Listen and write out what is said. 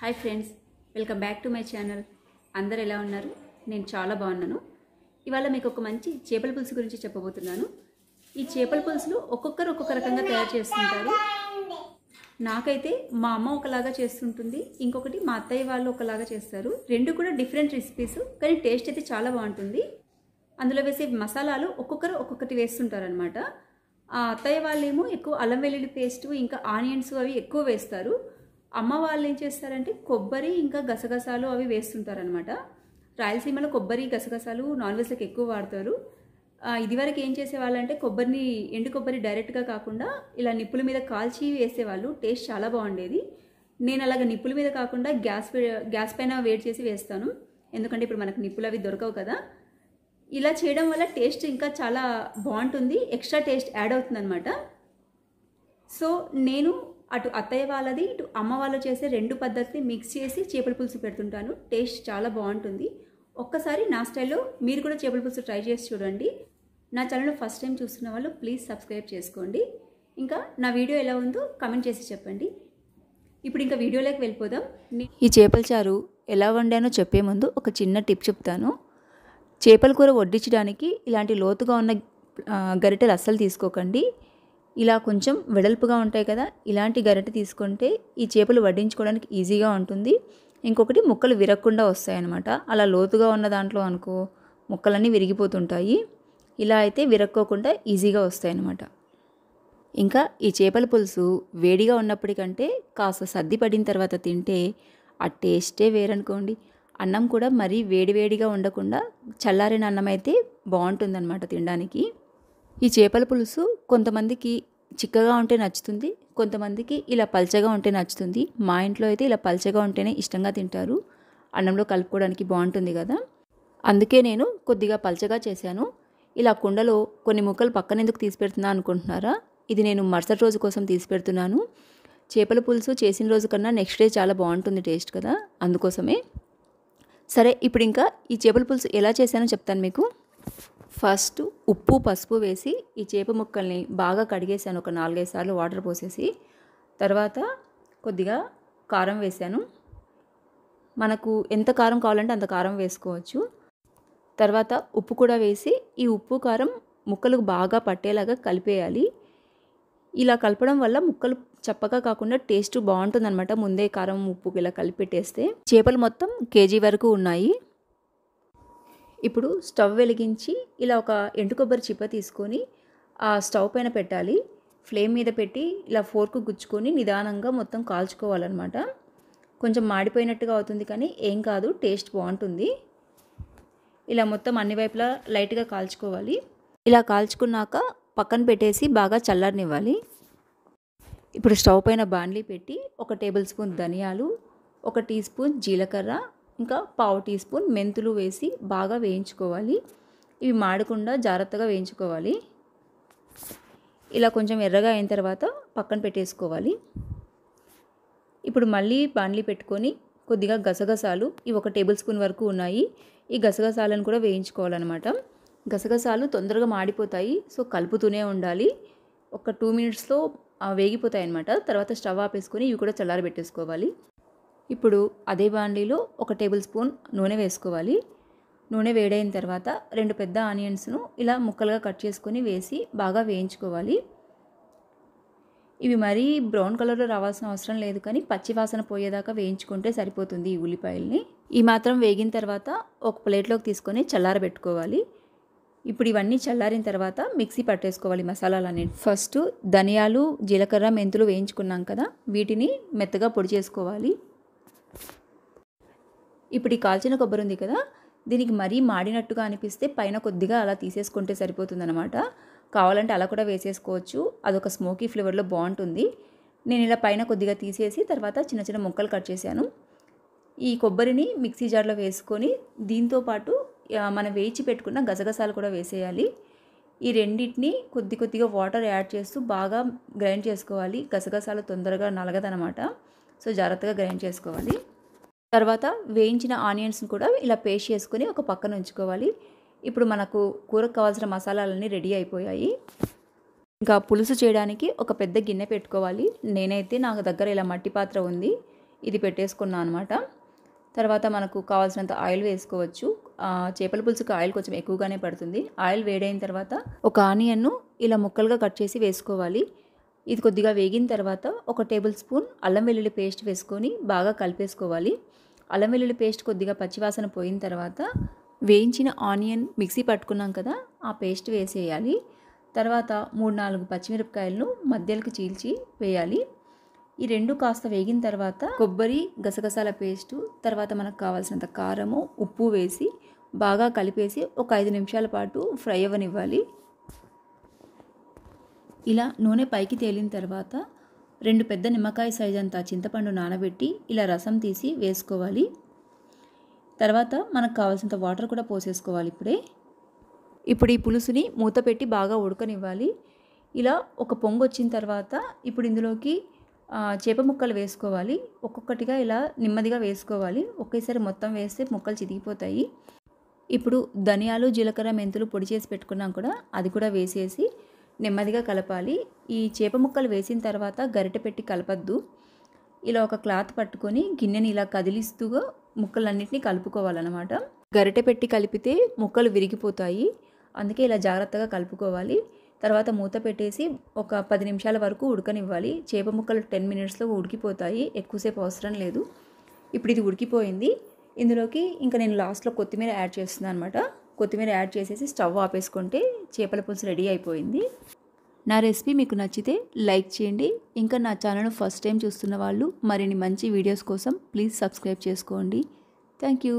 hi friends welcome back to my channel అందరు ఎలా ఉన్నారు నేను చాలా బాగున్నాను ఇవాళ మీకు ఒక మంచి చేపల పులుసు గురించి చెప్పబోతున్నాను ఈ చేపల పులుసులు ఒక్కొక్కరు ఒక్కొక్క రకంగా తయారు చేస్తుంటారు నాకైతే మా అమ్మ ఒకలాగా చేస్తుంటుంది ఇంకొకటి మా అత్తయ్య వాళ్ళు ఒకలాగా చేస్తారు రెండు కూడా డిఫరెంట్ రెసిపీస్ కానీ టేస్ట్ అయితే చాలా బాగుంటుంది అందులో వేసే మసాలాలు ఒక్కొక్కరు ఒక్కొక్కటి వేస్తుంటారనమాట అత్తయ్య వాళ్ళేమో ఎక్కువ అల్లం వెల్లుల్లి పేస్ట్ ఇంకా ఆనియన్స్ అవి ఎక్కువ వేస్తారు అమ్మ వాళ్ళు ఏం చేస్తారంటే కొబ్బరి ఇంకా గసగసాలు అవి వేస్తుంటారనమాట రాయలసీమలో కొబ్బరి గసగసాలు నాన్ వెజ్లకు ఎక్కువ వాడతారు ఇదివరకు ఏం చేసేవాళ్ళంటే కొబ్బరిని ఎండు కొబ్బరి డైరెక్ట్గా కాకుండా ఇలా నిప్పుల మీద కాల్చి వేసేవాళ్ళు టేస్ట్ చాలా బాగుండేది నేను అలాగ నిప్పుల మీద కాకుండా గ్యాస్ గ్యాస్ పైన వేడి చేసి వేస్తాను ఎందుకంటే ఇప్పుడు మనకు నిప్పులు అవి దొరకవు కదా ఇలా చేయడం వల్ల టేస్ట్ ఇంకా చాలా బాగుంటుంది ఎక్స్ట్రా టేస్ట్ యాడ్ అవుతుంది అనమాట సో నేను అటు అత్తయ్య వాళ్ళది ఇటు అమ్మ వాళ్ళు చేసే రెండు పద్ధతిని మిక్స్ చేసి చేపల పులుసు పెడుతుంటాను టేస్ట్ చాలా బాగుంటుంది ఒక్కసారి నా స్టైల్లో మీరు కూడా చేపల పులుసు ట్రై చేసి చూడండి నా ఛానల్ ఫస్ట్ టైం చూస్తున్న వాళ్ళు ప్లీజ్ సబ్స్క్రైబ్ చేసుకోండి ఇంకా నా వీడియో ఎలా ఉందో కమెంట్ చేసి చెప్పండి ఇప్పుడు ఇంకా వీడియోలోకి వెళ్ళిపోదాం ఈ చేపల చారు ఎలా వండానో చెప్పే ముందు ఒక చిన్న టిప్ చెప్తాను చేపల కూర వడ్డించడానికి ఇలాంటి లోతుగా ఉన్న గరిటెలు అస్సలు తీసుకోకండి ఇలా కొంచెం వెడల్పుగా ఉంటాయి కదా ఇలాంటి గరిటె తీసుకుంటే ఈ చేపలు వడ్డించుకోవడానికి ఈజీగా ఉంటుంది ఇంకొకటి ముక్కలు విరగకుండా వస్తాయన్నమాట అలా లోతుగా ఉన్న దాంట్లో అనుకో ముక్కలన్నీ విరిగిపోతుంటాయి ఇలా అయితే విరక్కోకుండా ఈజీగా వస్తాయన్నమాట ఇంకా ఈ చేపల పులుసు వేడిగా ఉన్నప్పటికంటే కాస్త సర్ది పడిన తర్వాత తింటే ఆ టేస్టే వేరనుకోండి అన్నం కూడా మరీ వేడివేడిగా ఉండకుండా చల్లారిన అన్నం అయితే బాగుంటుందన్నమాట తినడానికి ఈ చేపల పులుసు కొంతమందికి చిక్కగా ఉంటే నచ్చుతుంది కొంతమందికి ఇలా పల్చగా ఉంటే నచ్చుతుంది మా ఇంట్లో అయితే ఇలా పల్చగా ఉంటేనే ఇష్టంగా తింటారు అన్నంలో కలుపుకోవడానికి బాగుంటుంది కదా అందుకే నేను కొద్దిగా పల్చగా చేశాను ఇలా కుండలో కొన్ని ముక్కలు పక్కన ఎందుకు తీసి అనుకుంటున్నారా ఇది నేను మరుసటి రోజు కోసం తీసి పెడుతున్నాను చేపల పులుసు చేసిన రోజు కన్నా నెక్స్ట్ డే చాలా బాగుంటుంది టేస్ట్ కదా అందుకోసమే సరే ఇప్పుడు ఇంకా ఈ చేపల పులుసు ఎలా చేశానో చెప్తాను మీకు ఫస్ట్ ఉప్పు పసుపు వేసి ఈ చేప ముక్కల్ని బాగా కడిగేసాను ఒక నాలుగైదు సార్లు వాటర్ పోసేసి తర్వాత కొద్దిగా కారం వేసాను మనకు ఎంత కారం కావాలంటే అంత కారం వేసుకోవచ్చు తర్వాత ఉప్పు కూడా వేసి ఈ ఉప్పు కారం ముక్కలకు బాగా పట్టేలాగా కలిపేయాలి ఇలా కలపడం వల్ల ముక్కలు చప్పగా కాకుండా టేస్ట్ బాగుంటుందన్నమాట ముందే కారం ఉప్పు ఇలా కలిపెట్టేస్తే చేపలు మొత్తం కేజీ వరకు ఉన్నాయి ఇప్పుడు స్టవ్ వెలిగించి ఇలా ఒక ఎండు కొబ్బరి చిప్ప తీసుకొని ఆ స్టవ్ పైన పెట్టాలి ఫ్లేమ్ మీద పెట్టి ఇలా ఫోర్క్ గుచ్చుకొని నిదానంగా మొత్తం కాల్చుకోవాలన్నమాట కొంచెం మాడిపోయినట్టుగా అవుతుంది కానీ ఏం కాదు టేస్ట్ బాగుంటుంది ఇలా మొత్తం అన్ని వైపులా లైట్గా కాల్చుకోవాలి ఇలా కాల్చుకున్నాక పక్కన పెట్టేసి బాగా చల్లారనివ్వాలి ఇప్పుడు స్టవ్ పైన బాండ్లీ పెట్టి ఒక టేబుల్ స్పూన్ ధనియాలు ఒక టీ స్పూన్ జీలకర్ర ఇంకా పావు టీ స్పూన్ మెంతులు వేసి బాగా వేయించుకోవాలి ఇవి మాడకుండా జాగ్రత్తగా వేయించుకోవాలి ఇలా కొంచెం ఎర్రగా అయిన తర్వాత పక్కన పెట్టేసుకోవాలి ఇప్పుడు మళ్ళీ బాండ్లీ పెట్టుకొని కొద్దిగా గసగసాలు ఇవి ఒక టేబుల్ స్పూన్ వరకు ఉన్నాయి ఈ గసగసాలను కూడా వేయించుకోవాలన్నమాట గసగసాలు తొందరగా మాడిపోతాయి సో కలుపుతూనే ఉండాలి ఒక టూ మినిట్స్లో వేగిపోతాయి అనమాట తర్వాత స్టవ్ ఆపేసుకొని ఇవి కూడా చల్లారబెట్టేసుకోవాలి ఇప్పుడు అదే బాండీలో ఒక టేబుల్ స్పూన్ నూనె వేసుకోవాలి నూనె వేడైన తర్వాత రెండు పెద్ద ఆనియన్స్ను ఇలా ముక్కలుగా కట్ చేసుకొని వేసి బాగా వేయించుకోవాలి ఇవి మరీ బ్రౌన్ కలర్లో రావాల్సిన అవసరం లేదు కానీ పచ్చి వాసన పోయేదాకా వేయించుకుంటే సరిపోతుంది ఈ ఉల్లిపాయల్ని ఈ మాత్రం వేగిన తర్వాత ఒక ప్లేట్లోకి తీసుకొని చల్లారబెట్టుకోవాలి ఇప్పుడు ఇవన్నీ చల్లారిన తర్వాత మిక్సీ పట్టేసుకోవాలి మసాలాలన్నీ ఫస్ట్ ధనియాలు జీలకర్ర మెంతులు వేయించుకున్నాం కదా వీటిని మెత్తగా పొడి చేసుకోవాలి ఇప్పుడు ఈ కాల్చిన కొబ్బరి ఉంది కదా దీనికి మరీ మాడినట్టుగా అనిపిస్తే పైన కొద్దిగా అలా తీసేసుకుంటే సరిపోతుందనమాట కావాలంటే అలా కూడా వేసేసుకోవచ్చు అదొక స్మోకీ ఫ్లేవర్లో బాగుంటుంది నేను ఇలా పైన కొద్దిగా తీసేసి తర్వాత చిన్న చిన్న ముక్కలు కట్ చేశాను ఈ కొబ్బరిని మిక్సీ జార్లో వేసుకొని దీంతో పాటు మనం వేయించి పెట్టుకున్న గసగసాలు కూడా వేసేయాలి ఈ రెండింటిని కొద్ది కొద్దిగా వాటర్ యాడ్ చేస్తూ బాగా గ్రైండ్ చేసుకోవాలి గసగసాలు తొందరగా నలగదనమాట సో జాగ్రత్తగా గ్రైండ్ చేసుకోవాలి తర్వాత వేయించిన ఆనియన్స్ని కూడా ఇలా పేస్ట్ చేసుకుని ఒక పక్కన ఉంచుకోవాలి ఇప్పుడు మనకు కూరకు కావాల్సిన మసాలాలన్నీ రెడీ అయిపోయాయి ఇంకా పులుసు చేయడానికి ఒక పెద్ద గిన్నె పెట్టుకోవాలి నేనైతే నాకు దగ్గర ఇలా మట్టి పాత్ర ఉంది ఇది పెట్టేసుకున్నాను అనమాట తర్వాత మనకు కావాల్సినంత ఆయిల్ వేసుకోవచ్చు చేపల పులుసుకి ఆయిల్ కొంచెం ఎక్కువగానే పడుతుంది ఆయిల్ వేడైన తర్వాత ఒక ఆనియన్ను ఇలా ముక్కలుగా కట్ చేసి వేసుకోవాలి ఇది కొద్దిగా వేగిన తర్వాత ఒక టేబుల్ స్పూన్ అల్లం వెల్లుల్లి పేస్ట్ వేసుకొని బాగా కలిపేసుకోవాలి అల్లం వెల్లుల్లి పేస్ట్ కొద్దిగా పచ్చివాసన పోయిన తర్వాత వేయించిన ఆనియన్ మిక్సీ పట్టుకున్నాం కదా ఆ పేస్ట్ వేసేయాలి తర్వాత మూడు నాలుగు పచ్చిమిరపకాయలను మధ్యలకు చీల్చి వేయాలి ఈ రెండు కాస్త వేగిన తర్వాత కొబ్బరి గసగసాల పేస్టు తర్వాత మనకు కావాల్సినంత కారము ఉప్పు వేసి బాగా కలిపేసి ఒక ఐదు నిమిషాల పాటు ఫ్రై అవ్వనివ్వాలి ఇలా నూనె పైకి తేలిన తర్వాత రెండు పెద్ద నిమ్మకాయ సైజ్ అంత చింతపండు నానబెట్టి ఇలా రసం తీసి వేసుకోవాలి తర్వాత మనకు కావాల్సినంత వాటర్ కూడా పోసేసుకోవాలి ఇప్పుడే ఇప్పుడు ఈ పులుసుని మూత పెట్టి బాగా ఉడకనివ్వాలి ఇలా ఒక పొంగు వచ్చిన తర్వాత ఇప్పుడు ఇందులోకి చేప ముక్కలు వేసుకోవాలి ఒక్కొక్కటిగా ఇలా నెమ్మదిగా వేసుకోవాలి ఒకేసారి మొత్తం వేస్తే ముక్కలు చితికిపోతాయి ఇప్పుడు ధనియాలు జీలకర్ర మెంతులు పొడి చేసి పెట్టుకున్నాం కూడా అది కూడా వేసేసి నెమ్మదిగా కలపాలి ఈ చేప ముక్కలు వేసిన తర్వాత గరిట పెట్టి కలపద్దు ఇలా ఒక క్లాత్ పట్టుకొని గిన్నెని ఇలా కదిలిస్తూ ముక్కలన్నింటినీ కలుపుకోవాలన్నమాట గరిట పెట్టి కలిపితే ముక్కలు విరిగిపోతాయి అందుకే ఇలా జాగ్రత్తగా కలుపుకోవాలి తర్వాత మూత పెట్టేసి ఒక పది నిమిషాల వరకు ఉడకనివ్వాలి చేప ముక్కలు టెన్ మినిట్స్లో ఉడికిపోతాయి ఎక్కువసేపు అవసరం లేదు ఇప్పుడు ఇది ఉడికిపోయింది ఇందులోకి ఇంకా నేను లాస్ట్లో కొత్తిమీర యాడ్ చేస్తున్నాను అనమాట కొత్తిమీర యాడ్ చేసేసి స్టవ్ ఆపేసుకుంటే చేపల పులుసు రెడీ అయిపోయింది నా రెసిపీ మీకు నచ్చితే లైక్ చేయండి ఇంకా నా ఛానల్ ఫస్ట్ టైం చూస్తున్న వాళ్ళు మరిన్ని మంచి వీడియోస్ కోసం ప్లీజ్ సబ్స్క్రైబ్ చేసుకోండి థ్యాంక్ యూ